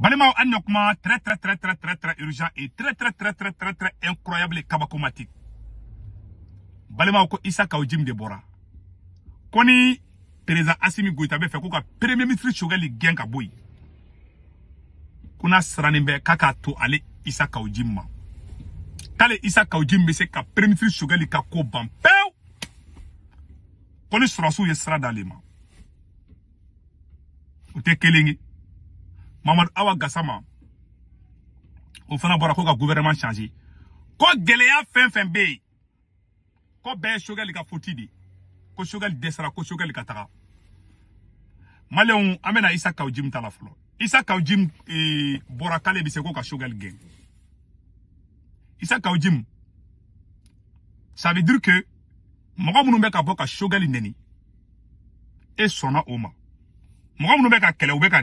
Balema Anokma, très très très très très très urgent et très très très très très très incroyable et kabakomatique. Balema Oko Issa Kaujim Debora. Koni, Teresa Asimi Goita Befe, Koka, Premier ministre Chogali Genka Boy. ka Sranimbe Kakato Ale Issa Kaujimma. Kale Issa Kaujim Bese Ka Premier ministre Chogali Kako Bampeo. Koni Srasu Yesra Dalema. Ute Kelengi mamadu awa gasama o fana bɔra ko ka gouvernement changer ko gɛlɛya fɛn fɛn bɛ yen ko bɛɛ ye sogɛli ka foti de ko sogɛli dɛsɛra ko sogɛli ka taga maliyɛnw an bɛna isa kaw jim ta la fɔlɔ isa kaw jim ee, bɔra k'ale bɛ se ko ka sogɛli gen. isa kaw ça veut dire que mɔgɔ minnu bɛ ka bɔ ka sogɛli e sona oma. ma mɔgɔ minnu bɛ ka kɛlɛ u bɛ ka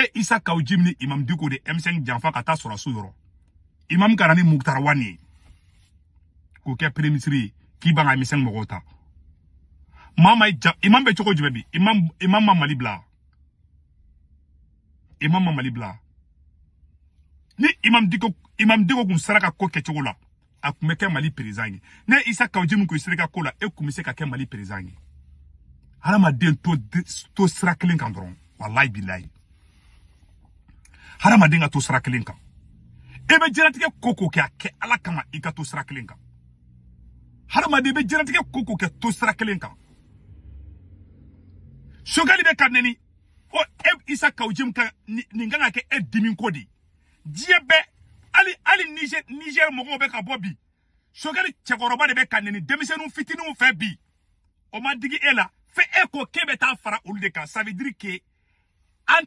Ne isa kawjim ni imam dikou de emseng janfan kata sura sudro. Imam karani mouk tarwa ni. Kouke premisri kiba nga emseng mouk otan. E imam be chokou jbebi. Imam man mali bla. Imam man mali bla. Ni imam dikou kou msra kakou ke chokou la. Akou meke mali perizangi. Ne isa kawjim kou isrekakou la. Ekou mse kake mali perizangi. Ara maden to srakilin kandron. Wallay bilay. hadamaden ka to sira kelen kan e bɛ jɛnatigɛ ko ko kɛ a kɛ ala kama i ka to sira kelen kan hadamaden bɛ jɛnatigɛ ko ko kɛ to sira kelen kan sokali bɛ ka nɛni ko e isa kawujem ka nin kan ka kɛ e dimiko ko de diɲɛ bɛɛ hali hali niger niger mɔgɔw bɛ ka bɔ bi sokali cɛkɔrɔba de bɛ ka nɛni denmisɛnnin fitininw fɛ bi o ma digi e la fɛ e ko k'e bɛ taa fara olu de kan ça veut dire que an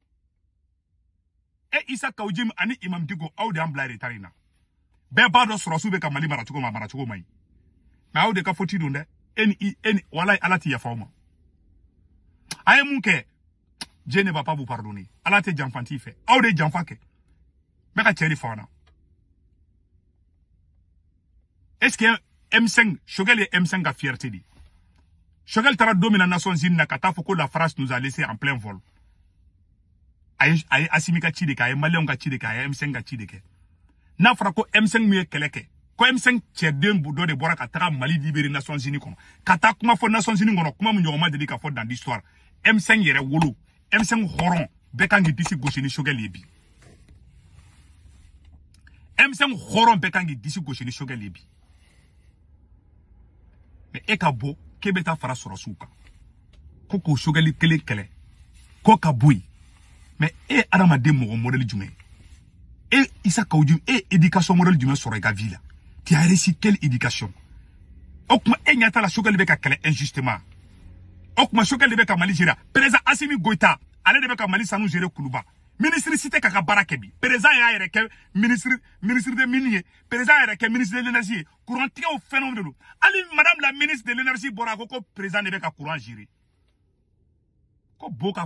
e isa kawjim ani imam digo au de an tarina retard in na bɛɛ mali ma mara mai. ma de ka fɔti don dɛ e ni ala ti a ne va pas vous pardonner ala tɛ janfanti fɛ aw de janfa Me ka cɛ est ce que M5 Choguel et M5 ka fierté dit Choguel taara don nation na Nations na la France nous a laissé en plein vol a ye asimi ka ci de kɛ a ye maliyɛnw ka ci de kɛ a ye m5 ka ci de kɛ n'a fɔra ko m5 min ye kɛlɛ kɛ ko m5 cɛden dɔ de bɔra ka taga mali libere nations unis kɔnɔ ka taa kuma fɔ nations unis kɔnɔ kuma min ɲɔgɔn ma deli ka fɔ dans l'histoire m5 yɛrɛ wolo m5 hɔrɔn bɛɛ kan k'i disi gosi ni sogɛli ye bi m5 hɔrɔn bɛɛ kan k'i disi gosi ni sogɛli ye bi mɛ e ka bɔ k'e bɛ taa fara sɔrɔsiw kan ko k'o sogɛli kelen kɛlɛ ko ka bo yen mais e adamaden mɔgɔ moral du e isa kawuju et éducation morale du sɔrɔ i ka tu as reçu quelle éducation o tuma e la sokɛli bɛ injustement ok tuma sokɛli de bɛ ka président asimi goita ale de bɛ ministre cité kaka barakebi. président y'a ministre ministre de minier, président y'a ministre de l'énergie ye au phénomène de l'eau. hali madame la ministre de l'énergie bɔra ko président de bɛ ka kuran gérer ko bo ka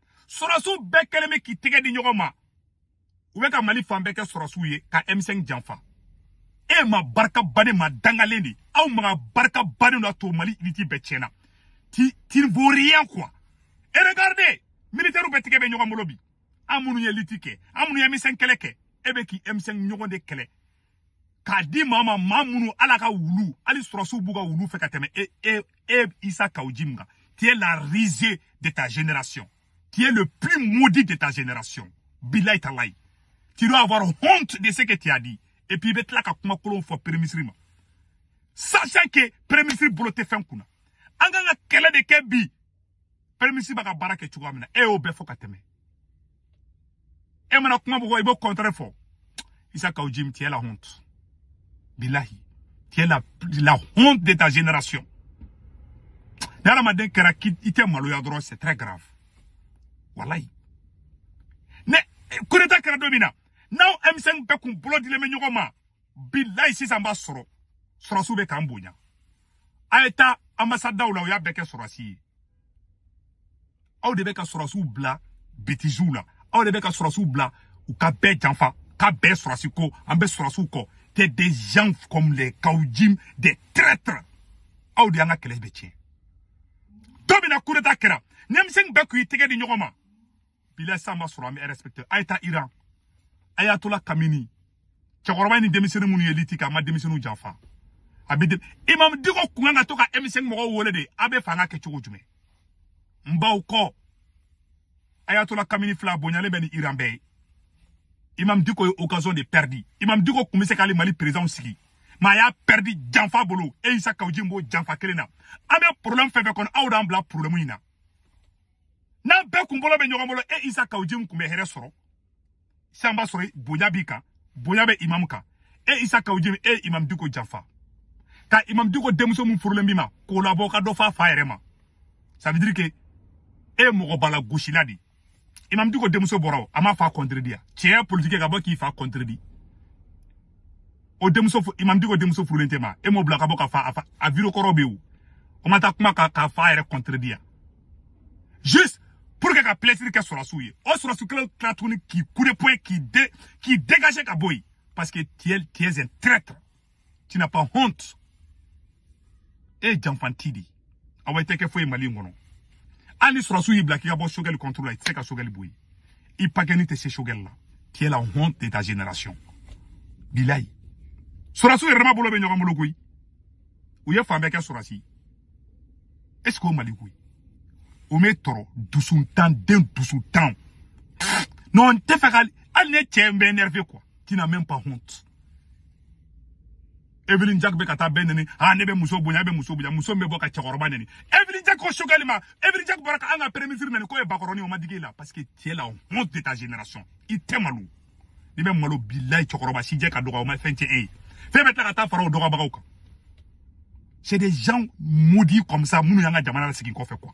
sɔrɔsiw bɛɛ kɛlen k'i tɛgɛ di ɲɔgɔn ma mali fan bɛɛ kɛ ye ka m5 janfa e ma barka bane ma dangaleni. Aw ma barka bane na to mali liti bɛɛ ti ti ne rien quoi et regardez militaire bɛɛ be nyoko molobi. Amunu ye m5 e k'i m5 nyoko de kele. k'a di ma maa alaka Ali wulu Ali sɔrɔsiw b'u wulu ka e e, e isa ka la risée de ta génération qui est le plus maudit de ta génération. Bilay talay. Tu dois avoir honte de ce que tu as dit. Et puis, mettre là, kakuma kolon fo permisrima. Sachant que permisri bolote fen kuna. Anganga kele de ke bi. Permisri baka barake chukwa mina. E eh, o oh, befo et E eh, mana kuma boko ibo kontre faux Isa ka ujim, tu es la honte. Bilahi. Tu es la, la honte de ta génération. Nara maden kera il ite maloya c'est très grave walayi ne kodeta kɛra don min Now, M5 bɛɛ kun bolo dilen bɛ ɲɔgɔn ma bilayi sisan b'a soro. a ou la ou y'a beka soro si, ye de beka ka sɔrɔsiw bila la Au de beka ka bla ou ka bɛɛ janfa ka soro si ko te des gens comme les kaujim des traîtres au de yanga ka kɛlɛ bɛ Domina don na coup d'état kɛra di Pile samba sura mi e respekte. Ayta Iran, ayatou la kamini, chakorwa ni demiseni mouni elitika, ma demiseni ou janfa. Imam dikou kou nga tou ka emiseni mouni ou wole de, abe fana kechou kou jume. Mba ou kou, ayatou la kamini flabonyale bè ni Iran bè, imam dikou yo okazon de perdi, imam dikou kou misekali mali prezan ou siki. Ma aya perdi janfa bolo, e yisa kawji mbo janfa kele nan. Abe problem feve kon, a ou dan bla problem ou yina. n'an bɛɛ kunbolo bɛ e isa kawuji kun bɛ hɛrɛ sɔrɔ sisan b'a sɔrɔ e isa kawuji e imam Duko jafa. ka imam Duko denmuso pour le k'o f'a fa ça veut dire que e ye bala gosila de imam diko denmuso o a fa politique ka k'i fa kontredi o demso imam diko denmuso furulen ma e m'o bila ka fa a fa a virokɔrɔ kuma ka juste pour que ka plɛsiri kɛ sɔrɔsiw ye o sɔrɔsi kelen tila qui k'i qui ye dégager ka parce que tu es, tu es un traître tu n'as pas honte et eh, ye Tidi. Ah de awa i tɛ kɛ foyi mali in kɔnɔ hali ni sɔrɔsiw y'i bila k'i ka bɔ la i tɛ se ka sogɛli bɔ yen i se la tu es la honte de ta génération bilayi sɔrɔsiw yɛrɛ dama bolo bɛ ɲɔgɔn bolo koyi u ye est ce que o mali o metro, tɔrɔ dusu den dusu non t'es tɛ elle ka hali énervée, quoi tu n'as même pas honte Evelyn Jack bɛ ka taa ben ah ne muso bonya e bɛ muso bonya ka Evelyn Jack ko Evelyn Jack ka an ka k'o ma parce que tu es la honte de ta génération il tɛ malo n'i bɛ malo bilai cɛkɔrɔba si jɛ ka dɔgɔ o ma fɛn e. tiɲɛ c'est des gens maudits comme ça minnu y'an ka jamana lasegin kɔfɛ quoi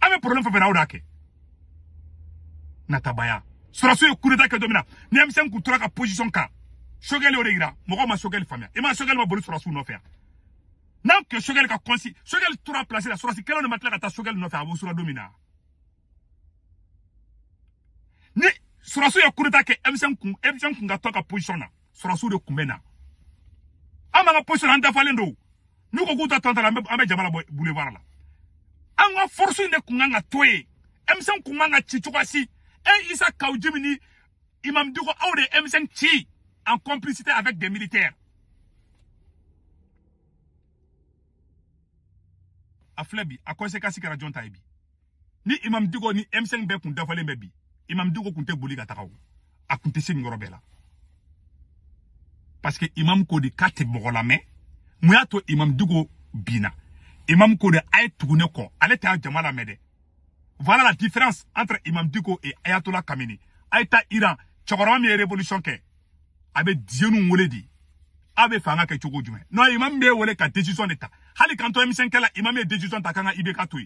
an bɛ problème fɛn fɛn na aw de y'a kɛ natabaya sɔrɔsiw ye coup d'état kɛ don min na ni M5 tun tora ka position kan Choguel y'o de yira mɔgɔw ma Choguel faamuya i ma ma boli sɔrɔsiw nɔfɛ yan n'a tun ye Choguel ka consi Choguel tora place la sɔrɔsi kelenw de ma tila ka taa Choguel nɔfɛ a wusura don min na ni sɔrɔsiw ye coup d'état kɛ M5 kun M5 kun ka to ka position na sɔrɔsiw de kun bɛ na an b'an ka position na an dafalen don n'u ko k'u ta tɔn ta la an bɛ an bɔ boulevard la. an ka force une de kun kan M5 kun kan ka ci cogoya Isa Kawjimi Imam Diko aw de M5 ci en complicité avec des militaires a filɛ bi a conséquence que jɔn ta ye bi ni Imam Diko ni M5 bɛɛ kun dafalen bɛ bi Imam Diko kun tɛ boli ka taga o a kun tɛ se nin parce que Imam ko de k'a tɛ mɔgɔ lamɛn to Imam Diko binna Imam Kone a ye ko, ne kɔ ale voilà la différence entre Imam Diko et Ayatollah Kamini. a Ira, Iran cɛkɔrɔba mi révolution kɛ avec Dieu nous wele de dit, avec non Imam b'e wele ka décision d'état. Hali hali m tɔɲɛmisɛn Imam ye décision ta ibe ka IBK to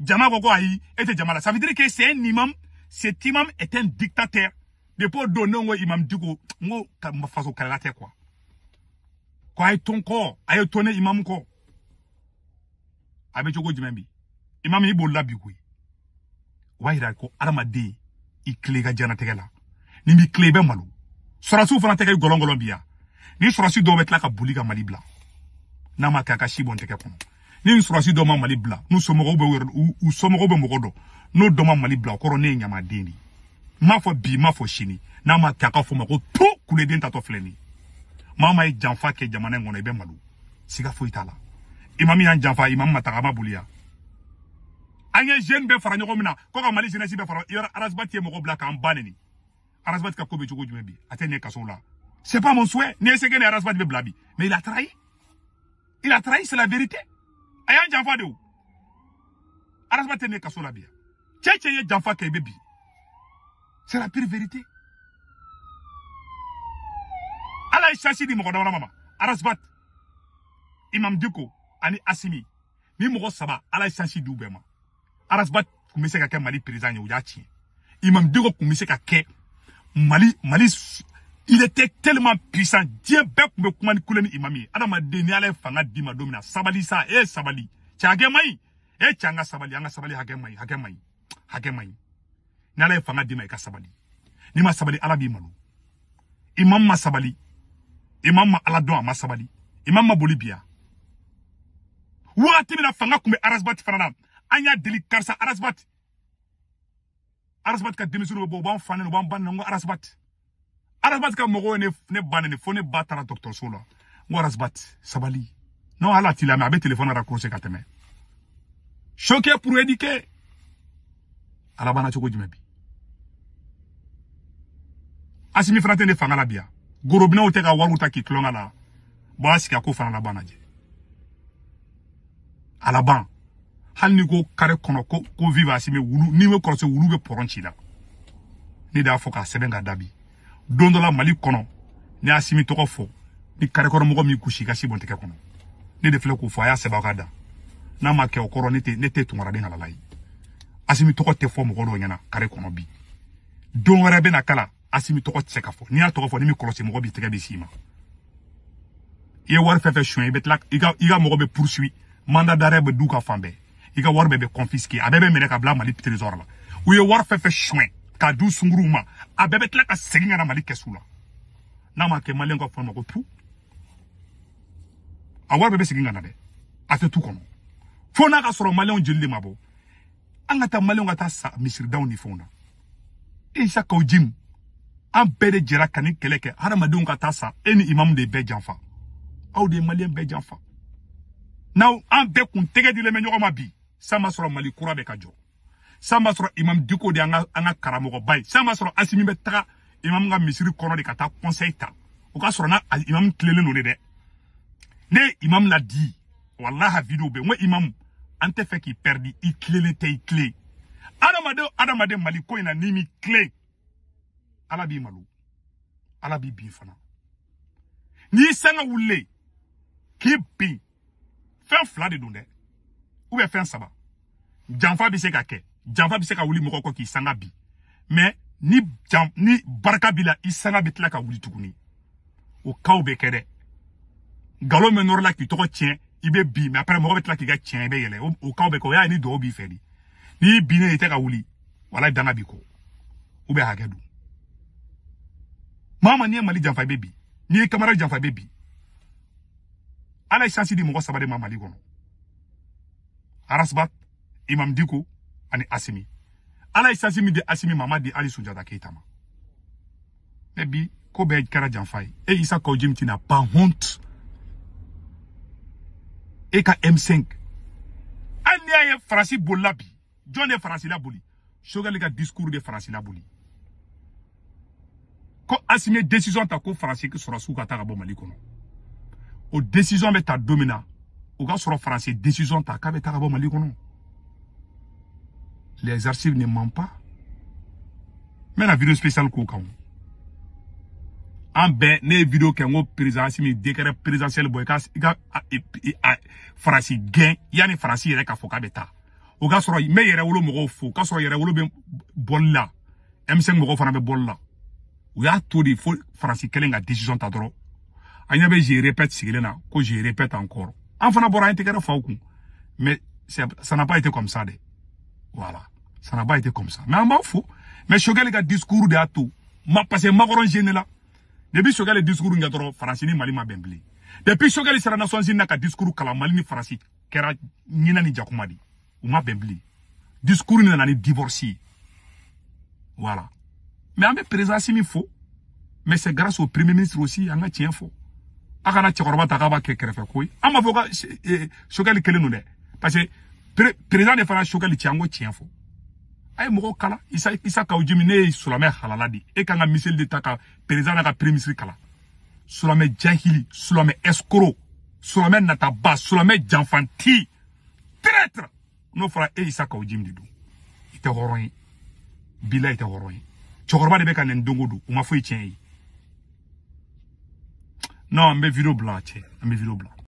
jama e ça veut dire que c'est un imam cet imam est un dictateur De pour donner Imam Duko, n ko faso kɛlɛla quoi. quoi quoi ton corps? to Imam kɔ Ame choko jimemi. Iman mi ibo labi kwe. Waj ra ko ala ma de. I kle ga jana teke la. Nimi kle ben malou. Sorasu fwana teke yu golongolombi ya. Nimi sorasu dobe tla ka buliga mali bla. Nama kaka shibon teke kon. Nimi sorasu doman mali bla. Nou somo gobe mwodo. Nou doman mali bla korone nyaman deni. Mafo bi, mafo shini. Nama kaka fwame ko pou kule deni tatofle ni. Mamay e janfake jamanen gwenay ben malou. Siga fwita la. imam y'an janfa imam ma tagama boli jeune be fara ɲɔgɔn min na ko ka mali jeunesse be fara yɔrɔ arasbatie mo mɔgɔ bila k'an ba neni ka ko bɛ cogo jumɛn bi ne c'est pas mon souhait ni esege ni arasbati bɛ mais il a trahi il a trahi c'est la vérité ayan jafa janfa de o arasbati ne kaso bia bi yan ye jafa kɛ i bi c'est la pure vérité ala ye chassi di mɔgɔ damadama ma imam diko ani asimi ni mɔgɔ saba ala ye sansi di u bɛɛ ma arasbat tun bɛ se ka kɛ mali perezan ye u y'a tiɲɛ imam diko tun bɛ se ka kɛ mali mali il était tellement puissant diɲɛ bɛɛ tun bɛ kuma ni kule ni imam ye adamaden ni ala ye fanga d'i ma don min na sabali sa e ye sabali cɛ hakɛ man ɲi e cɛ an ka sabali an ka sabali hakɛ man ɲi hakɛ man ɲi hakɛ man ɲi ni ala ye fanga d'i ma i ka sabali n'i ma sabali ala b'i malo imam ma sabali imam ma ala dɔn a ma sabali imam ma boli bi yan wagati min na fanga tun arasbat fanana. Anya na an y'a deli karisa Arasbat. arasbati ka denmisɛnninw bɔ u b'an fa ni b'an ka ne ne ba taara dɔgɔtɔrɔso la n ko sabali non ala t'i la a bɛ telefɔni raccroché ka tɛmɛ choqué pour éduquer ala bana cogo jumɛn bi asimi fana ne fanga la bia. yan gorobinɛw tɛ ka wariw ta k'i tulon la bɔn ko a laban hali ni ko kare kɔnɔ ko ko vivasi mɛ wulu n'i bɛ kɔlɔsi wulu bɛ pɔrɔn ci la ne de y'a fɔ k'a sɛbɛn ka dabi don dɔ la mali kɔnɔ ne y'a simi tɔgɔ fɔ ni karekɔrɔmɔgɔ min kusi i ka si bɔn tɛgɛ kɔnɔ ne de filɛ k'o fɔ a y'a sɛbɛn a ka dan n'a ma kɛ o kɔrɔ ne tɛ ne tɛ tunkaraden halala ye asimi tɔgɔ tɛ fɔ mɔgɔ dɔ ɲɛna kare kɔnɔ bi don wɛrɛ bɛ na kala asimi tɔgɔ tɛ se ka fɔ n'i y'a tɔgɔ fɔ ni min kɔlɔsi mɔgɔ b'i tɛgɛ bɛ s'i ma i ye wari fɛn fɛn suɲɛ i bɛ tila i ka i ka mɔgɔ bɛ poursuit mandat d'arrêt bɛ du ka fan bɛɛ i bɛ confisqué a bɛɛ bɛ minɛ ka bila mali trésor la u ye wari fɛn fɛn k'a du sunkuruw ma a bɛɛ bɛ tila ka segin ka mali kɛsu la n'a ma kɛ maliyɛn ka fɔ a ma a wari bɛɛ bɛ segin ka na a tɛ tu kɔnɔ fo ka sɔrɔ maliyɛnw jeli de ma bɔ an ka taa maliyɛnw ka taa ni fɛnw isa kaw jimu an bɛɛ de jɛra ka nin kɛlɛ kɛ hadamadenw sa e ni de bɛɛ janfa aw de ye maliyɛn bɛɛ janfa n'aw an bɛɛ kun tɛgɛ dilen bɛ ɲɔgɔn ma bi san b'a sɔrɔ mali kura bɛ ka jɔ san imam diko de an ka an ka karamɔgɔba ye asimi bɛ taga imam ka misiri kɔnɔ de ka taa ta o ka sɔrɔ n'a imam tilenlen don de ne ye imam ladi walaha video bɛ n imam an tɛ k'i pɛridi i tilenlen tɛ i tilen adamaden o mali ko in na n'i ala b'i malo ala b'i bin n'i sanga wulilen k'i bin Fen flade dounen, oube fen saba. Janfa bisek ake, janfa bisek a ouli mokoko ki isana bi. Men, ni barka bila isana bitla ka ouli tougouni. Ou ka oube kede. Galo menor la ki toko tiyen, ibe bi, men apre mokoko bitla ki ga tiyen, ibe yele. Ou ka oube kou, ya ni do oubi feli. Ni bine ite ka ouli, wala idana biko. Oube hagedou. Mama niye mali janfa bebi, niye kamara janfa bebi. ala chance di mɔgɔ saba de ma mali kɔnɔ arasbat imam diko ani asimi ala ye chance min di asimi mama di ali sunjata keita ma mais bi ko bɛɛ kɛra janfa ye e isa kaojim tina pas honte e ka m5 hali ni y'a ye farasi bolila bi jɔn de farasi laboli sogali ka discours de farasi laboli ko asimi ye décision ta ko farasi sɔrɔ su ka taa ka bɔ mali kɔnɔ o décision d'état dominant au o sera français décision ta ka à ta ba mali kono les archives ne mentent pas mais la vidéo spéciale ko en ben ne vidéo ke ngo président simi décret présidentiel boy ka ga français gain yani français rek a foka beta o sera il me yere wolo mo go fo ka soro yere wolo be bon là M5 mo go fana be bon là ou ya tout les faut français kelenga décision ta droit an ɲɛ bɛ zerepɛt sigilen na ko zerepɛt an kɔrɔ an fana bɔra an tɛgɛrɛ ça n'a pas été comme ça de voilà ça n'a pas été comme ça mais en b'a fo mais sokɛli ka discours de à tout, ma passé ma makɔrɔn gene la depuis sokɛli discours kɛ dɔrɔn faransi ni mali ma bɛn depuis sokɛli sera nations unis na ka discours kalan mali ni faransi kɛra ɲinɛ ni jakuma de ma bɛn discours nin nana ni divorce voilà mais en bɛ présidence min fo mais c'est grâce au premier ministre aussi y a ka tiɲɛ fɔ a kana cɛkɔrɔba ta k'a b'a kɛ kɛrɛfɛ ko ye parce que président de fana Shogali ci an ko tiɲɛ kala isa isa ka jimi ne halaladi. silamɛ halala de e, e kan ka miseli de ta ka président n'a ka premier ministre kala silamɛ jahili silamɛ escroc silamɛ nataba silamɛ janfanti traître n'o fɔra e isa e ka jimi de don i tɛ hɔrɔn ye bila i tɛ de bɛ ka nin dongo don u ma foyi e non, mes vidéos blanche. mes vidéos blancs.